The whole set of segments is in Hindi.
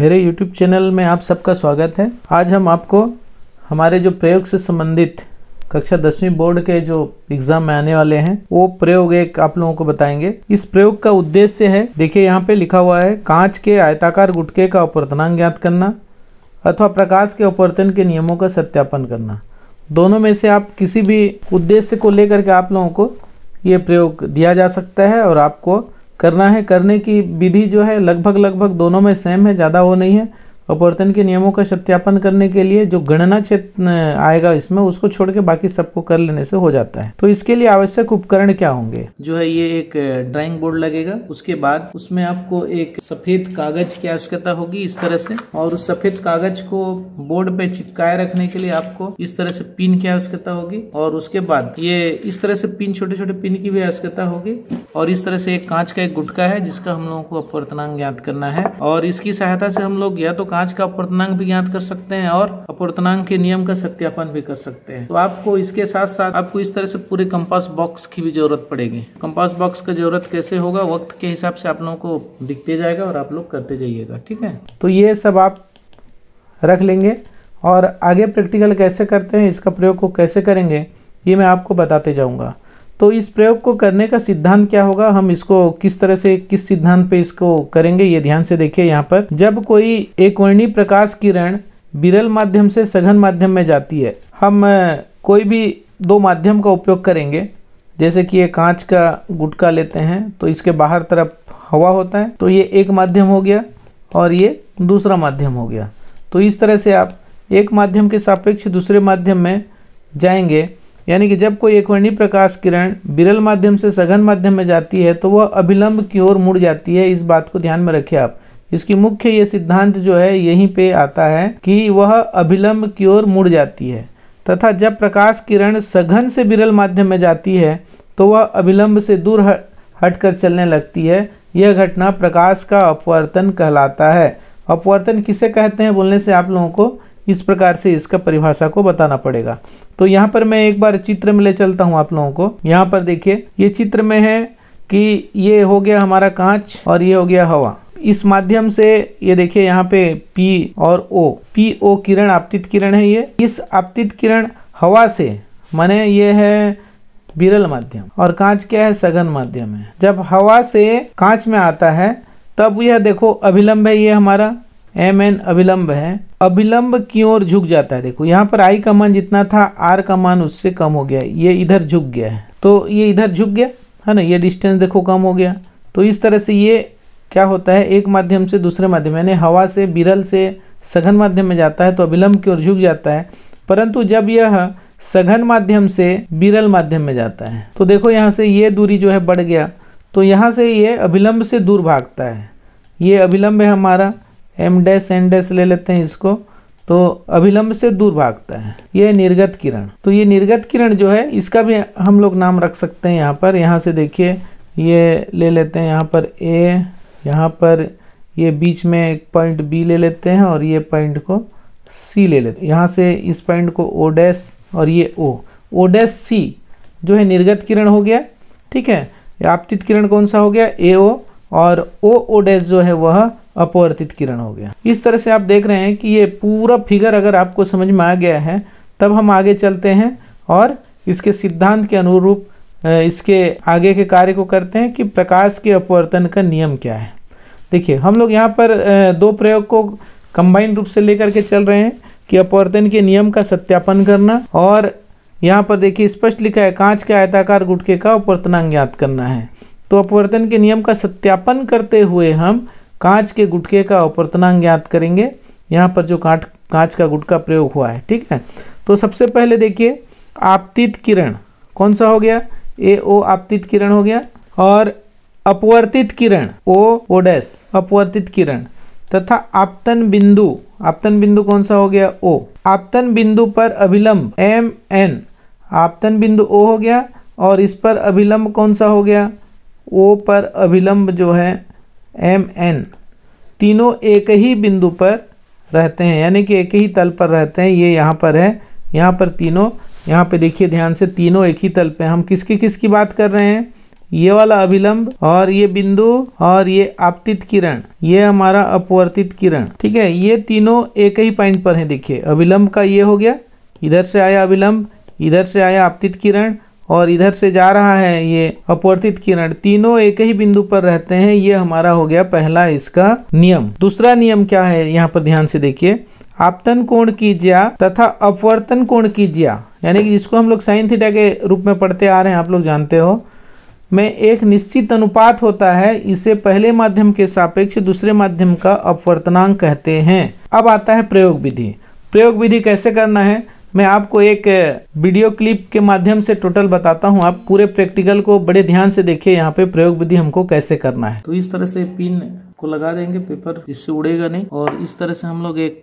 मेरे YouTube चैनल में आप सबका स्वागत है आज हम आपको हमारे जो प्रयोग से संबंधित कक्षा दसवीं बोर्ड के जो एग्जाम में आने वाले हैं वो प्रयोग एक आप लोगों को बताएंगे इस प्रयोग का उद्देश्य है देखिए यहाँ पे लिखा हुआ है कांच के आयताकार गुटके का अपवर्तनांक ज्ञात करना अथवा प्रकाश के अपवर्तन के नियमों का सत्यापन करना दोनों में से आप किसी भी उद्देश्य को लेकर के आप लोगों को ये प्रयोग दिया जा सकता है और आपको करना है करने की विधि जो है लगभग लगभग दोनों में सेम है ज़्यादा वो नहीं है अपवर्तन के नियमों का सत्यापन करने के लिए जो गणना क्षेत्र आएगा इसमें उसको छोड़ के बाकी सबको कर लेने से हो जाता है तो इसके लिए आवश्यक उपकरण क्या होंगे जो है ये एक ड्राइंग बोर्ड लगेगा उसके बाद उसमें आपको एक सफेद कागज की आवश्यकता होगी इस तरह से और उस सफेद कागज को बोर्ड पे चिपकाए रखने के लिए आपको इस तरह से पिन की आवश्यकता होगी और उसके बाद ये इस तरह से पिन छोटे छोटे पिन की भी आवश्यकता होगी और इस तरह से एक कांच का एक गुटका है जिसका हम लोगों को अपवर्तनांक ज्ञात करना है और इसकी सहायता से हम लोग या तो कांच समाज का अपवर्तनांक भी ज्ञात कर सकते हैं और अपवर्तनांक के नियम का सत्यापन भी कर सकते हैं तो आपको इसके साथ साथ आपको इस तरह से पूरे कंपास बॉक्स की भी जरूरत पड़ेगी कंपास बॉक्स का जरूरत कैसे होगा वक्त के हिसाब से आप लोगों को दिखते जाएगा और आप लोग करते जाइएगा ठीक है तो ये सब आप रख लेंगे और आगे प्रैक्टिकल कैसे करते हैं इसका प्रयोग को कैसे करेंगे ये मैं आपको बताते जाऊँगा तो इस प्रयोग को करने का सिद्धांत क्या होगा हम इसको किस तरह से किस सिद्धांत पे इसको करेंगे ये ध्यान से देखिए यहाँ पर जब कोई एक वर्णी प्रकाश किरण विरल माध्यम से सघन माध्यम में जाती है हम कोई भी दो माध्यम का उपयोग करेंगे जैसे कि ये कांच का गुटका लेते हैं तो इसके बाहर तरफ हवा होता है तो ये एक माध्यम हो गया और ये दूसरा माध्यम हो गया तो इस तरह से आप एक माध्यम के सापेक्ष दूसरे माध्यम में जाएंगे यानी कि जब कोई एक वर्णी प्रकाश किरण विरल माध्यम से सघन माध्यम में जाती है तो वह अभिलंब की ओर मुड़ जाती है इस बात को ध्यान में रखिए आप इसकी मुख्य ये सिद्धांत जो है यहीं पे आता है कि वह अभिलंब की ओर मुड़ जाती है तथा जब प्रकाश किरण सघन से विरल माध्यम में जाती है तो वह अभिलंब से दूर हट कर चलने लगती है यह घटना प्रकाश का अपवर्तन कहलाता है अपवर्तन किसे कहते हैं बोलने से आप लोगों को इस प्रकार से इसका परिभाषा को बताना पड़ेगा तो यहाँ पर मैं एक बार चित्र में ले चलता हूँ आप लोगों को यहाँ पर देखिए ये चित्र में है कि ये हो गया हमारा कांच और ये हो गया हवा इस माध्यम से ये देखिए यहाँ पे P और O P O किरण आपतित किरण है ये इस आपतित किरण हवा से माने ये है विरल माध्यम और कांच क्या है सघन माध्यम है जब हवा से कांच में आता है तब यह देखो अभिलंब है ये हमारा एम एन अभिलंब है अभिलंब की ओर झुक जाता है देखो यहाँ पर आई का मान जितना था आर का मान उससे कम हो गया ये इधर झुक गया है तो ये इधर झुक गया है ना ये डिस्टेंस देखो कम हो गया तो इस तरह से ये क्या होता है एक माध्यम से दूसरे माध्यम यानी हवा से बिरल से सघन माध्यम में जाता है तो अभिलंब की ओर झुक जाता है परंतु जब यह सघन माध्यम से बिरल माध्यम में जाता है तो देखो यहाँ से ये दूरी जो है बढ़ गया तो यहाँ से ये अभिलंब से दूर भागता है ये अभिलंब है हमारा एम डैश एन डैश ले लेते हैं इसको तो अभिलंब से दूर भागता है ये निर्गत किरण तो ये निर्गत किरण जो है इसका भी हम लोग नाम रख सकते हैं यहाँ पर यहाँ से देखिए ये ले लेते हैं यहाँ पर ए यहाँ पर ये बीच में एक पॉइंट बी ले लेते हैं और ये पॉइंट को सी ले लेते हैं यहाँ से इस पॉइंट को ओ डैश और ये ओ ओ डैश सी जो है निर्गत किरण हो गया ठीक है आपतित किरण कौन सा हो गया ए ओ और ओ ओ डैश जो है वह अपवर्तित किरण हो गया इस तरह से आप देख रहे हैं कि ये पूरा फिगर अगर आपको समझ में आ गया है तब हम आगे चलते हैं और इसके सिद्धांत के अनुरूप इसके आगे के कार्य को करते हैं कि प्रकाश के अपवर्तन का नियम क्या है देखिए हम लोग यहाँ पर दो प्रयोग को कंबाइंड रूप से लेकर के चल रहे हैं कि अपवर्तन के नियम का सत्यापन करना और यहाँ पर देखिए स्पष्ट लिखा है कांच के आयताकार गुटके का अपवर्तनांक ज्ञात करना है तो अपवर्तन के नियम का सत्यापन करते हुए हम कांच के गुटके का अपर्तनांग ज्ञात करेंगे यहाँ पर जो काट कांच का गुटका प्रयोग हुआ है ठीक है तो सबसे पहले देखिए आपतित किरण कौन सा हो गया ए ओ आपतित किरण हो गया और अपवर्तित किरण ओ ओडेस अपवर्तित किरण तथा आपतन बिंदु आपतन बिंदु कौन सा हो गया ओ आपतन बिंदु पर अभिलंब एम एन आपतन बिंदु ओ हो गया और इस पर अभिलंब कौन सा हो गया ओ पर अभिलंब जो है एम एन तीनों एक ही बिंदु पर रहते हैं यानी कि एक ही तल पर रहते हैं ये यहाँ पर है यहाँ पर तीनों यहाँ पे देखिए ध्यान से तीनों एक ही तल पे हम किसकी किसकी बात कर रहे हैं ये वाला अभिलंब और ये बिंदु और ये आपतित किरण ये हमारा अपवर्तित किरण ठीक है ये तीनों एक ही पॉइंट पर हैं देखिए अभिलंब का ये हो गया इधर से आया अभिलंब इधर से आया आपतित किरण और इधर से जा रहा है ये अपवर्तित किरण तीनों एक ही बिंदु पर रहते हैं ये हमारा हो गया पहला इसका नियम दूसरा नियम क्या है यहाँ पर ध्यान से देखिए आपतन कोण की ज्या तथा अपवर्तन कोण की ज्या यानी कि जिसको हम लोग साइन थीटा के रूप में पढ़ते आ रहे हैं आप लोग जानते हो में एक निश्चित अनुपात होता है इसे पहले माध्यम के सापेक्ष दूसरे माध्यम का अपवर्तनांक कहते हैं अब आता है प्रयोग विधि प्रयोग विधि कैसे करना है मैं आपको एक वीडियो क्लिप के माध्यम से टोटल बताता हूँ आप पूरे प्रैक्टिकल को बड़े ध्यान से देखिए यहाँ पे प्रयोग विधि हमको कैसे करना है तो इस तरह से पिन को लगा देंगे पेपर इससे उड़ेगा नहीं और इस तरह से हम लोग एक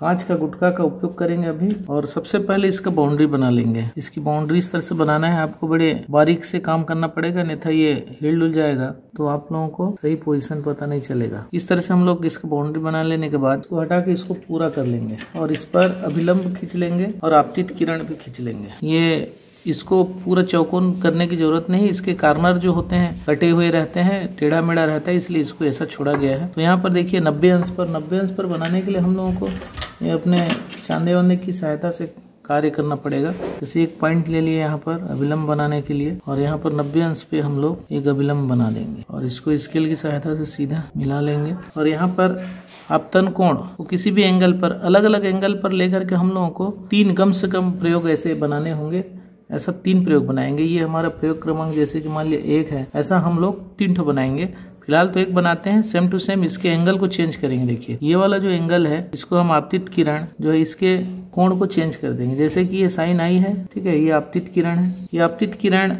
कांच का गुटका का उपयोग करेंगे अभी और सबसे पहले इसका बाउंड्री बना लेंगे इसकी बाउंड्री इस तरह से बनाना है आपको बड़े बारीक से काम करना पड़ेगा अन्यथा ये हिल डुल जाएगा तो आप लोगों को सही पोजिशन पता नहीं चलेगा इस तरह से हम लोग इसका बाउंड्री बना लेने के बाद इसको हटा के इसको पूरा कर लेंगे और इस पर अभिलंब खींच लेंगे और आपतित किरण भी खींच लेंगे ये इसको पूरा चौकोन करने की जरूरत नहीं इसके कार्नर जो होते हैं कटे हुए रहते हैं टेढ़ा मेढ़ा रहता है इसलिए इसको ऐसा छोड़ा गया है तो यहाँ पर देखिए नब्बे अंश पर नब्बे अंश पर बनाने के लिए हम लोगों को ये अपने चांदे वांदे की सहायता से कार्य करना पड़ेगा जैसे एक पॉइंट ले लिए यहाँ पर अभिलम्ब बनाने के लिए और यहाँ पर नब्बे अंश पे हम लोग एक अभिलम्ब बना देंगे और इसको स्केल की सहायता से सीधा मिला लेंगे और यहाँ पर आपतन कोण वो किसी भी एंगल पर अलग अलग एंगल पर लेकर के हम लोगों को तीन कम से कम प्रयोग ऐसे बनाने होंगे ऐसा तीन प्रयोग बनाएंगे ये हमारा प्रयोग क्रमांक जैसे कि मान लिया एक है ऐसा हम लोग तीन ठो बनाएंगे फिलहाल तो एक बनाते हैं सेम टू सेम इसके एंगल को चेंज करेंगे देखिए ये वाला जो एंगल है इसको हम आपतित किरण जो है इसके कोण को चेंज कर देंगे जैसे कि ये साइन आई है ठीक है ये आपतित किरण है ये आपतित किरण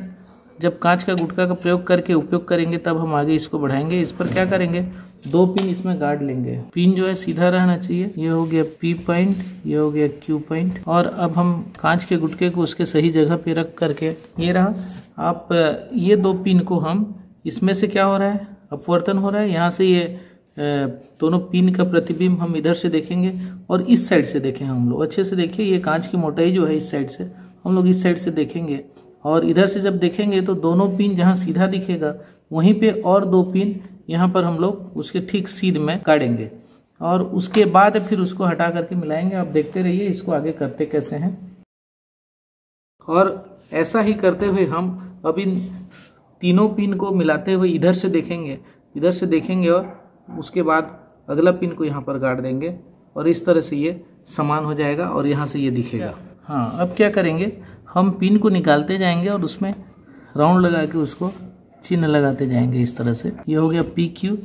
जब कांच का गुटका का प्रयोग करके उपयोग करेंगे तब हम आगे इसको बढ़ाएंगे इस पर क्या करेंगे दो पिन इसमें गार्ड लेंगे पिन जो है सीधा रहना चाहिए ये हो गया पी पॉइंट ये हो गया क्यू पॉइंट और अब हम कांच के गुटके को उसके सही जगह पे रख करके ये रहा आप ये दो पिन को हम इसमें से क्या हो रहा है अपवर्तन हो रहा है यहाँ से ये दोनों पिन का प्रतिबिंब हम इधर से देखेंगे और इस साइड से देखें हम लोग अच्छे से देखिए ये कांच की मोटाई जो है इस साइड से हम लोग इस साइड से देखेंगे और इधर से जब देखेंगे तो दोनों पिन जहाँ सीधा दिखेगा वहीं पे और दो पिन यहाँ पर हम लोग उसके ठीक सीध में काटेंगे और उसके बाद फिर उसको हटा करके मिलाएंगे आप देखते रहिए इसको आगे करते कैसे हैं और ऐसा ही करते हुए हम अब इन तीनों पिन को मिलाते हुए इधर से देखेंगे इधर से देखेंगे और उसके बाद अगला पिन को यहाँ पर गाड़ देंगे और इस तरह से ये समान हो जाएगा और यहाँ से ये दिखेगा हाँ अब क्या करेंगे हम पिन को निकालते जाएंगे और उसमें राउंड लगा के उसको चिन्ह लगाते जाएंगे इस तरह से ये हो गया पी क्यू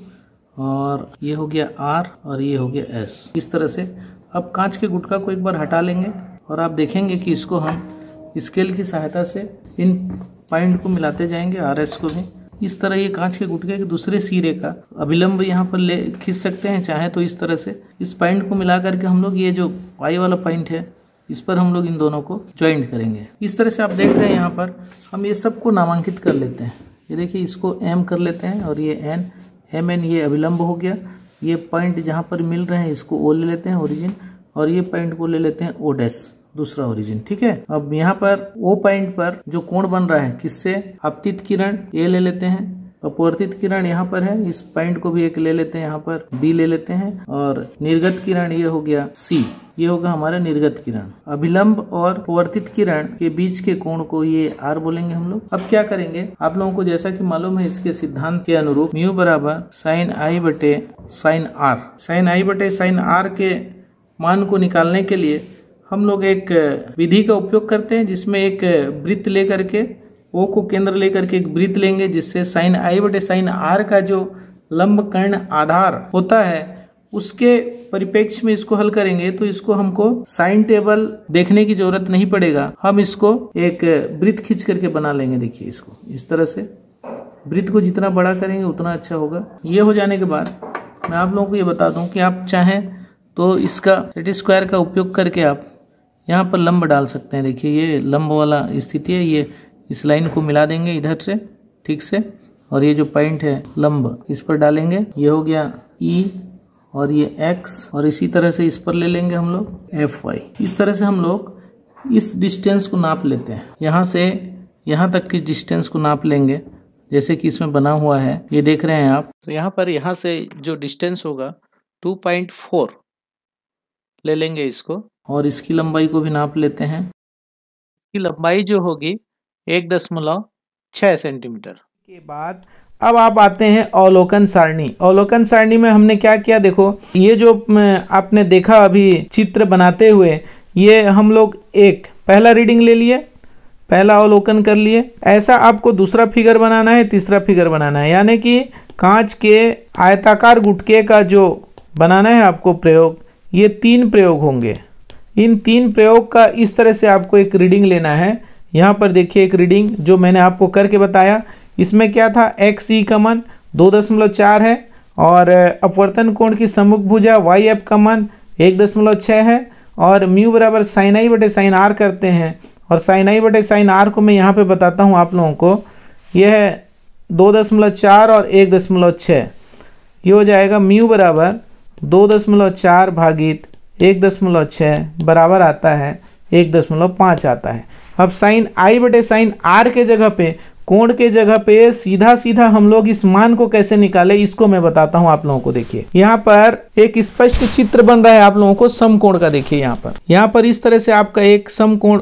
और ये हो गया आर और ये हो गया एस इस तरह से अब कांच के गुटका को एक बार हटा लेंगे और आप देखेंगे कि इसको हम स्केल की सहायता से इन पॉइंट को मिलाते जाएंगे आर एस को भी इस तरह ये कांच के गुटके के दूसरे सिरे का अभिलंब यहाँ पर ले खींच सकते हैं चाहे तो इस तरह से इस पॉइंट को मिला करके हम लोग ये जो पाई वाला पॉइंट है इस पर हम लोग इन दोनों को ज्वाइंट करेंगे इस तरह से आप देख रहे हैं यहाँ पर हम ये सबको नामांकित कर लेते हैं ये देखिए इसको एम कर लेते हैं और ये एन एम एन ये अविलंब हो गया ये पॉइंट जहाँ पर मिल रहे हैं इसको ओ ले लेते हैं ओरिजिन और ये पॉइंट को ले लेते हैं ओ दूसरा ओरिजिन ठीक है अब यहाँ पर ओ पॉइंट पर जो कोण बन रहा है किससे अपतित किरण ए ले लेते हैं अपवर्तित किरण यहाँ पर है इस पॉइंट को भी एक ले लेते हैं यहाँ पर बी ले लेते हैं और निर्गत किरण ये हो गया सी ये होगा हमारा निर्गत किरण अभिलंब और अपवर्तित किरण के बीच के कोण को ये आर बोलेंगे हम लोग अब क्या करेंगे आप लोगों को जैसा कि मालूम है इसके सिद्धांत के अनुरूप म्यू बराबर साइन आई बटे साइन आर साइन आई बटे साइन आर के मान को निकालने के लिए हम लोग एक विधि का उपयोग करते हैं जिसमें एक वृत्त लेकर के ओ को केंद्र लेकर के एक वृत्त लेंगे जिससे साइन आई बटे साइन आर का जो लंब कर्ण आधार होता है उसके परिपेक्ष में इसको हल करेंगे तो इसको हमको साइन टेबल देखने की जरूरत नहीं पड़ेगा हम इसको एक वृत्त खींच करके बना लेंगे देखिए इसको इस तरह से वृत्त को जितना बड़ा करेंगे उतना अच्छा होगा ये हो जाने के बाद मैं आप लोगों को ये बता दूं कि आप चाहें तो इसका सेट स्क्वायर का उपयोग करके आप यहाँ पर लंब डाल सकते हैं देखिए ये लंब वाला स्थिति है ये इस लाइन को मिला देंगे इधर से ठीक से और ये जो पॉइंट है लंब इस पर डालेंगे ये हो गया ई e और ये एक्स और इसी तरह से इस पर ले लेंगे हम लोग एफ वाई इस तरह से हम लोग इस डिस्टेंस को नाप लेते हैं यहाँ से यहाँ तक की डिस्टेंस को नाप लेंगे जैसे कि इसमें बना हुआ है ये देख रहे हैं आप तो यहाँ पर यहाँ से जो डिस्टेंस होगा टू पॉइंट फोर ले लेंगे इसको और इसकी लंबाई को भी नाप लेते हैं इसकी लंबाई जो होगी एक दशमलव छः सेंटीमीटर के बाद अब आप आते हैं अवलोकन सारणी अवलोकन सारणी में हमने क्या किया देखो ये जो आपने देखा अभी चित्र बनाते हुए ये हम लोग एक पहला रीडिंग ले लिए पहला अवलोकन कर लिए ऐसा आपको दूसरा फिगर बनाना है तीसरा फिगर बनाना है यानी कि कांच के आयताकार गुटके का जो बनाना है आपको प्रयोग ये तीन प्रयोग होंगे इन तीन प्रयोग का इस तरह से आपको एक रीडिंग लेना है यहाँ पर देखिए एक रीडिंग जो मैंने आपको करके बताया इसमें क्या था एक्स e ई मन दो दशमलव चार है और अपवर्तन कोण की सम्मुख भुजा वाई एफ का मन एक दशमलव छः है और म्यू बराबर साइन आई बटे साइन आर करते हैं और साइन आई बटे साइन आर को मैं यहाँ पे बताता हूँ आप लोगों को यह है दो दशमलव चार और एक दशमलव छः ये हो जाएगा म्यू बराबर दो दशमलव चार भागित एक दशमलव छः बराबर आता है एक दशमलव पाँच आता है अब साइन आई बटे साइन आर के जगह पे कोण के जगह पे सीधा सीधा हम लोग इस मान को कैसे निकाले इसको मैं बताता हूँ आप लोगों को देखिए यहाँ पर एक स्पष्ट चित्र बन रहा है आप लोगों को समकोण का देखिए यहाँ पर यहाँ पर इस तरह से आपका एक समकोण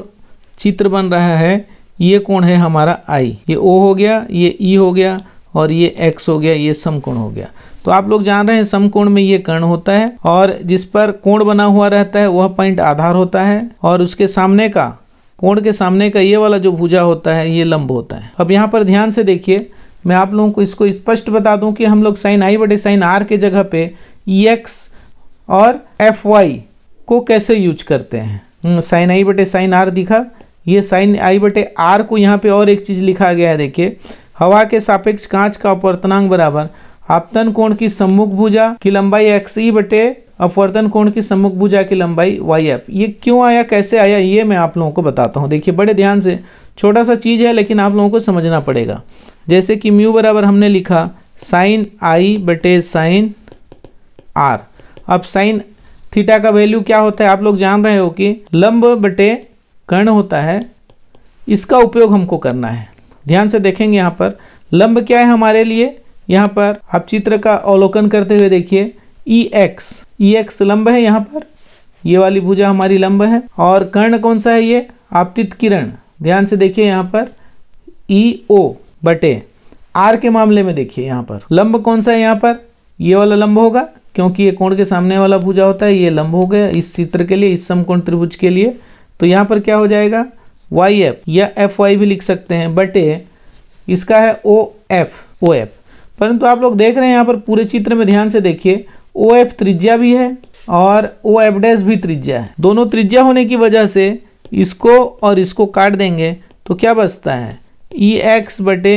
चित्र बन रहा है ये कोण है हमारा आई ये ओ हो गया ये ई हो गया और ये एक्स हो गया ये समकोण हो गया तो आप लोग जान रहे हैं समकोण में ये कर्ण होता है और जिस पर कोण बना हुआ रहता है वह पॉइंट आधार होता है और उसके सामने का कोण के सामने का ये वाला जो भुजा होता है ये लंब होता है अब यहाँ पर ध्यान से देखिए मैं आप लोगों को इसको स्पष्ट बता दूं कि हम लोग साइन आई बटे साइन आर के जगह पे ई एक्स और एफ वाई को कैसे यूज करते हैं साइन हम्म, आई बटे साइन आर दिखा ये साइन आई बटे आर को यहाँ पे और एक चीज़ लिखा गया है देखिए हवा के सापेक्ष कांच का अपवर्तनांक बराबर आपतन कोण की सम्मुख भुजा की लंबाई एक्स ई e बटे अपवर्तन कोण की सम्मुख भुजा की लंबाई वाई एफ ये क्यों आया कैसे आया ये मैं आप लोगों को बताता हूँ देखिए बड़े ध्यान से छोटा सा चीज़ है लेकिन आप लोगों को समझना पड़ेगा जैसे कि म्यू बराबर हमने लिखा साइन आई बटे साइन आर अब साइन थीटा का वैल्यू क्या होता है आप लोग जान रहे हो कि लंब बटे कर्ण होता है इसका उपयोग हमको करना है ध्यान से देखेंगे यहाँ पर लंब क्या है हमारे लिए यहाँ पर आप चित्र का अवलोकन करते हुए देखिए ई एक्स ई एक्स लंब है यहाँ पर ये वाली भुजा हमारी लंब है और कर्ण कौन सा है ये आपतित किरण ध्यान से देखिए यहाँ पर ई e ओ बटे आर के मामले में देखिए यहाँ पर लंब कौन सा है यहाँ पर ये वाला लंब होगा क्योंकि ये कोण के सामने वाला भुजा होता है ये लंब हो गया इस चित्र के लिए इस समकोण त्रिभुज के लिए तो यहाँ पर क्या हो जाएगा वाई एफ या एफ वाई भी लिख सकते हैं बटे इसका है ओ एफ ओ एफ परंतु आप लोग देख रहे हैं यहाँ पर पूरे चित्र में ध्यान से देखिए ओ एफ त्रिज्या भी है और ओ एफ डैश भी त्रिज्या है दोनों त्रिज्या होने की वजह से इसको और इसको काट देंगे तो क्या बचता है ई e एक्स बटे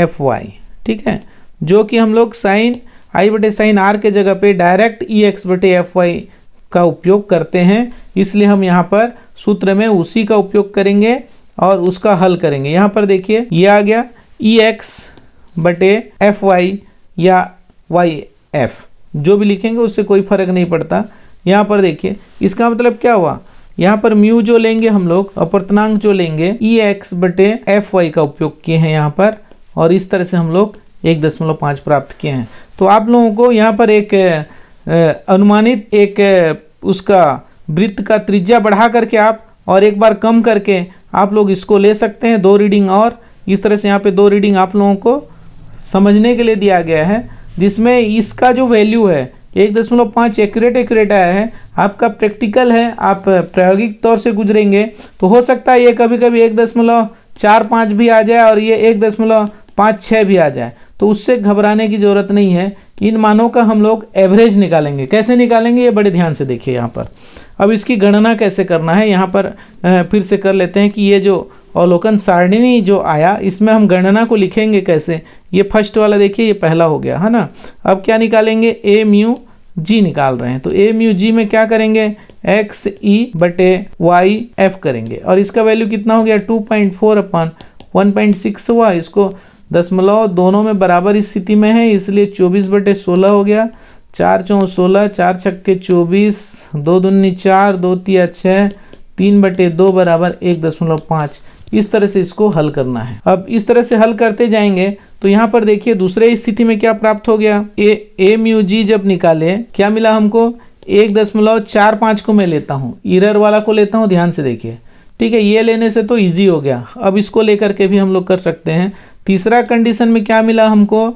एफ वाई ठीक है जो कि हम लोग साइन आई बटे साइन आर के जगह पे डायरेक्ट ई एक्स बटे एफ वाई का उपयोग करते हैं इसलिए हम यहाँ पर सूत्र में उसी का उपयोग करेंगे और उसका हल करेंगे यहाँ पर देखिए ये आ गया ई e एक्स बटे एफ वाई या वाई एफ जो भी लिखेंगे उससे कोई फर्क नहीं पड़ता यहाँ पर देखिए इसका मतलब क्या हुआ यहाँ पर म्यू जो लेंगे हम लोग अपरतनांक जो लेंगे ई e एक्स बटे एफ वाई का उपयोग किए हैं यहाँ पर और इस तरह से हम लोग एक दशमलव पाँच प्राप्त किए हैं तो आप लोगों को यहाँ पर एक अनुमानित एक उसका वृत्त का त्रिज्या बढ़ा करके आप और एक बार कम करके आप लोग इसको ले सकते हैं दो रीडिंग और इस तरह से यहाँ पर दो रीडिंग आप लोगों को समझने के लिए दिया गया है जिसमें इसका जो वैल्यू है एक दशमलव पाँच एक्यूरेट एक्यूरेट आया है आपका प्रैक्टिकल है आप प्रायोगिक तौर से गुजरेंगे तो हो सकता है ये कभी कभी एक दशमलव चार पाँच भी आ जाए और ये एक दशमलव पाँच छः भी आ जाए तो उससे घबराने की ज़रूरत नहीं है इन मानों का हम लोग एवरेज निकालेंगे कैसे निकालेंगे ये बड़े ध्यान से देखिए यहाँ पर अब इसकी गणना कैसे करना है यहाँ पर फिर से कर लेते हैं कि ये जो अवलोकन सारणिनी जो आया इसमें हम गणना को लिखेंगे कैसे ये फर्स्ट वाला देखिए ये पहला हो गया है ना अब क्या निकालेंगे ए म्यू जी निकाल रहे हैं तो ए म्यू जी में क्या करेंगे एक्स ई बटे वाई एफ करेंगे और इसका वैल्यू कितना हो गया टू पॉइंट फोर अपन वन पॉइंट सिक्स हुआ इसको दशमलव दोनों में बराबर स्थिति में है इसलिए चौबीस बटे सोलह हो गया चार चौ सोलह चार छक्के चौबीस दो दूनी चार दो तिया छः तीन बटे दो बराबर एक दशमलव पाँच इस तरह से इसको हल करना है अब इस तरह से हल करते जाएंगे तो यहाँ पर देखिए दूसरे स्थिति में क्या प्राप्त हो गया ए ए म्यू जी जब निकाले क्या मिला हमको एक दशमलव चार पाँच को मैं लेता हूँ इरर वाला को लेता हूँ ध्यान से देखिए ठीक है ये लेने से तो ईजी हो गया अब इसको लेकर के भी हम लोग कर सकते हैं तीसरा कंडीशन में क्या मिला हमको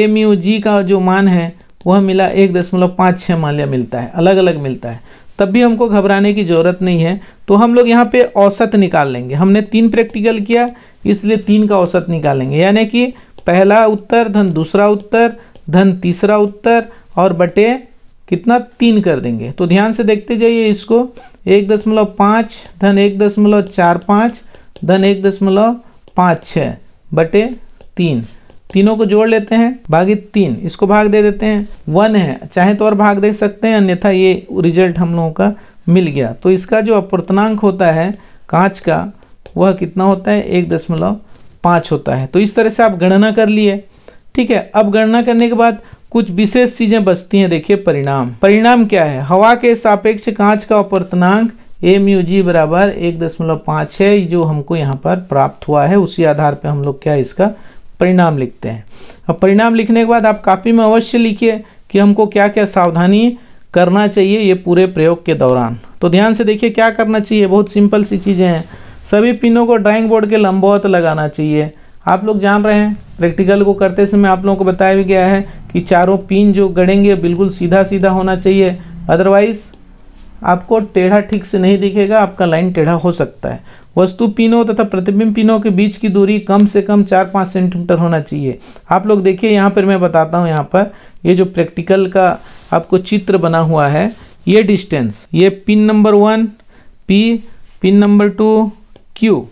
ए म्यू जी का जो मान है वह मिला एक दशमलव पाँच छः माल्या मिलता है अलग अलग मिलता है तब भी हमको घबराने की ज़रूरत नहीं है तो हम लोग यहाँ पे औसत निकाल लेंगे हमने तीन प्रैक्टिकल किया इसलिए तीन का औसत निकालेंगे यानी कि पहला उत्तर धन दूसरा उत्तर धन तीसरा उत्तर और बटे कितना तीन कर देंगे तो ध्यान से देखते जाइए इसको एक दशमलव पाँच धन एक दशमलव चार पाँच धन एक दशमलव पाँच छः बटे तीन तीनों को जोड़ लेते हैं भागी तीन इसको भाग दे देते हैं वन है चाहे तो और भाग दे सकते हैं अन्यथा ये रिजल्ट हम लोगों का मिल गया तो इसका जो अपवर्तनांक होता है कांच का वह कितना होता है एक दशमलव पाँच होता है तो इस तरह से आप गणना कर लिए ठीक है अब गणना करने के बाद कुछ विशेष चीज़ें बचती हैं देखिए परिणाम परिणाम क्या है हवा के सापेक्ष कांच का अपवर्तनांक एम यू जी बराबर एक दशमलव पाँच है जो हमको यहाँ पर प्राप्त हुआ है उसी आधार पर हम लोग क्या इसका परिणाम लिखते हैं अब परिणाम लिखने के बाद आप कापी में अवश्य लिखिए कि हमको क्या क्या सावधानी करना चाहिए ये पूरे प्रयोग के दौरान तो ध्यान से देखिए क्या करना चाहिए बहुत सिंपल सी चीज़ें हैं सभी पिनों को ड्राइंग बोर्ड के लंबौत लगाना चाहिए आप लोग जान रहे हैं प्रैक्टिकल को करते समय आप लोगों को बताया भी गया है कि चारों पिन जो गड़ेंगे बिल्कुल सीधा सीधा होना चाहिए अदरवाइज़ आपको टेढ़ा ठीक से नहीं दिखेगा आपका लाइन टेढ़ा हो सकता है वस्तु पिनों तथा प्रतिबिंब पिनों के बीच की दूरी कम से कम चार पाँच सेंटीमीटर होना चाहिए आप लोग देखिए यहाँ पर मैं बताता हूँ यहाँ पर ये जो प्रैक्टिकल का आपको चित्र बना हुआ है ये डिस्टेंस ये pin number one P pin number two Q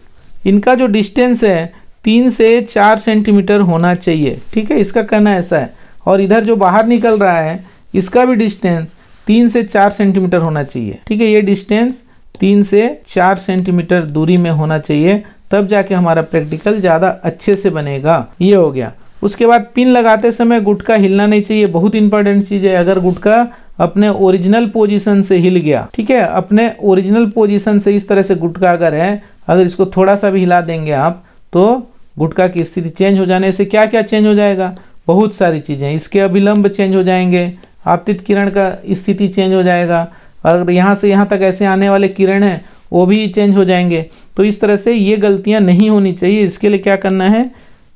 इनका जो डिस्टेंस है तीन से चार सेंटीमीटर होना चाहिए ठीक है इसका कहना ऐसा है और इधर जो बाहर निकल रहा है इसका भी डिस्टेंस तीन से चार सेंटीमीटर होना चाहिए ठीक है ये डिस्टेंस तीन से चार सेंटीमीटर दूरी में होना चाहिए तब जाके हमारा प्रैक्टिकल ज़्यादा अच्छे से बनेगा ये हो गया उसके बाद पिन लगाते समय गुटका हिलना नहीं चाहिए बहुत इंपॉर्टेंट चीज़ है अगर गुटका अपने ओरिजिनल पोजीशन से हिल गया ठीक है अपने ओरिजिनल पोजीशन से इस तरह से गुटका अगर है अगर इसको थोड़ा सा भी हिला देंगे आप तो गुटका की स्थिति चेंज हो जाने से क्या क्या चेंज हो जाएगा बहुत सारी चीज़ें इसके अभिलंब चेंज हो जाएंगे आपतित किरण का स्थिति चेंज हो जाएगा अगर यहाँ से यहाँ तक ऐसे आने वाले किरण हैं वो भी चेंज हो जाएंगे तो इस तरह से ये गलतियाँ नहीं होनी चाहिए इसके लिए क्या करना है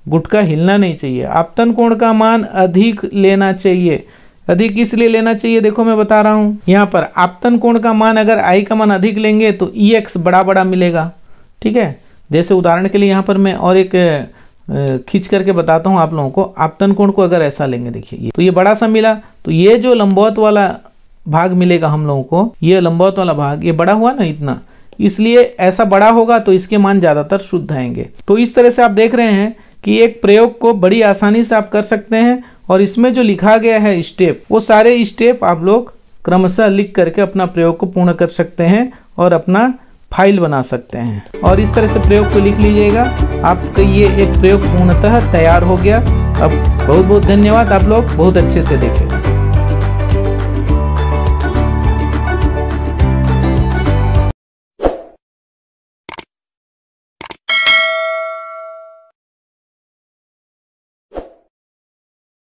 गुटका हिलना नहीं चाहिए आपतन कोण का मान अधिक लेना चाहिए अधिक इसलिए लेना चाहिए देखो मैं बता रहा हूँ यहाँ पर आपतन कोण का मान अगर आई का मान अधिक लेंगे तो ई e एक्स बड़ा बड़ा मिलेगा ठीक है जैसे उदाहरण के लिए यहाँ पर मैं और एक खींच करके बताता हूँ आप लोगों को आपतन कोण को अगर ऐसा लेंगे देखिए ये तो ये बड़ा सा मिला तो ये जो लंबौत वाला भाग मिलेगा हम लोगों को ये लंबौत वाला भाग ये बड़ा हुआ ना इतना इसलिए ऐसा बड़ा होगा तो इसके मान ज़्यादातर शुद्ध आएंगे तो इस तरह से आप देख रहे हैं कि एक प्रयोग को बड़ी आसानी से आप कर सकते हैं और इसमें जो लिखा गया है स्टेप वो सारे स्टेप आप लोग क्रमशः लिख करके अपना प्रयोग को पूर्ण कर सकते हैं और अपना फाइल बना सकते हैं और इस तरह से प्रयोग को लिख लीजिएगा आपका ये एक प्रयोग पूर्णतः तैयार हो गया अब बहुत बहुत धन्यवाद आप लोग बहुत अच्छे से देखें